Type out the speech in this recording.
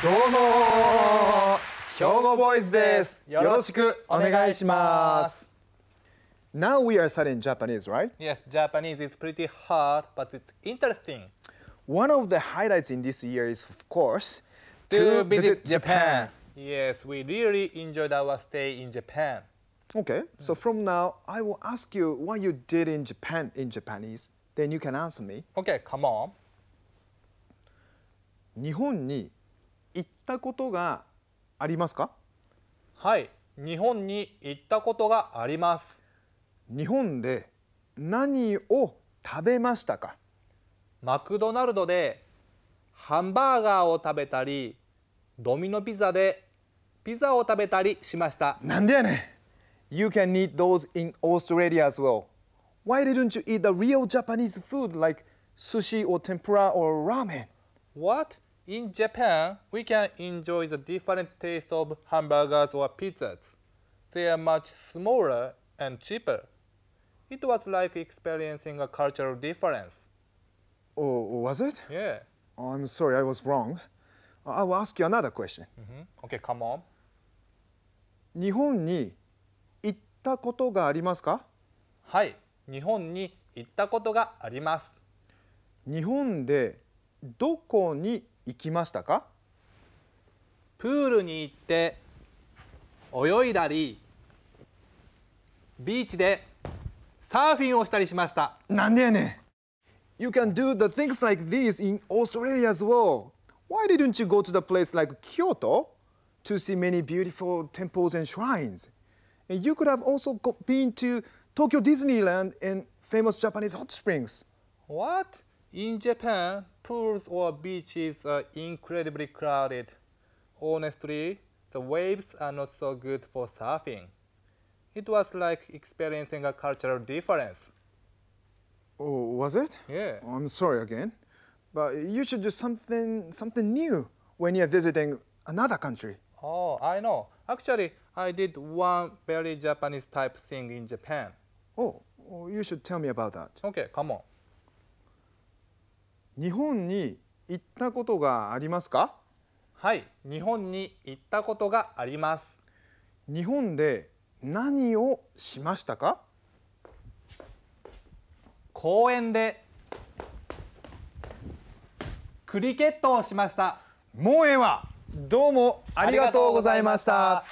どうも兵庫ボーイズですよろしくお願いします Now we are studying Japanese, right? Yes, Japanese is pretty hard, but it's interesting. One of the highlights in this year is, of course, to, to visit, visit Japan. Japan. Yes, we really enjoyed our stay in Japan. Okay, so from now, I will ask you what you did in Japan in Japanese. Then you can answer me. Okay, come on. 日本に行ったことがありますかはい日本に行ったことがあります日本で何を食べましたかマクドナルドでハンバーガーを食べたりドミノピザでピザを食べたりしましたなんでやねん You can eat those in Australia as well Why didn't you eat the real Japanese food like sushi or tempura or ramen? What? In Japan, we can enjoy the different tastes of hamburgers or pizzas. They are much smaller and cheaper. It was like experiencing a cultural difference. Oh, was it? Yeah. Oh, I'm sorry, I was wrong. I will ask you another question. Mm -hmm. Okay, come on. 日本に行ったことがありますかはい、日本に行ったことがあります。日本でどこに行きましたかプールに行って泳いだりビーチでサーフィンをしたりしましたなんでやねん You can do the things like these in Australia as well Why didn't you go to the place like Kyoto to see many beautiful temples and shrines? And you could have also been to Tokyo Disneyland and famous Japanese hot springs. What? In Japan, pools or beaches are incredibly crowded. Honestly, the waves are not so good for surfing. It was like experiencing a cultural difference. Oh, was it? Yeah. Oh, I'm sorry again. But you should do something, something new when you're visiting another country. Oh, I know. Actually, I did one very Japanese type thing in Japan. Oh, oh you should tell me about that. Okay, come on. 日本に行ったことがありますかはい日本に行ったことがあります日本で何をしましたか公園でクリケットをしましたもうええどうもありがとうございました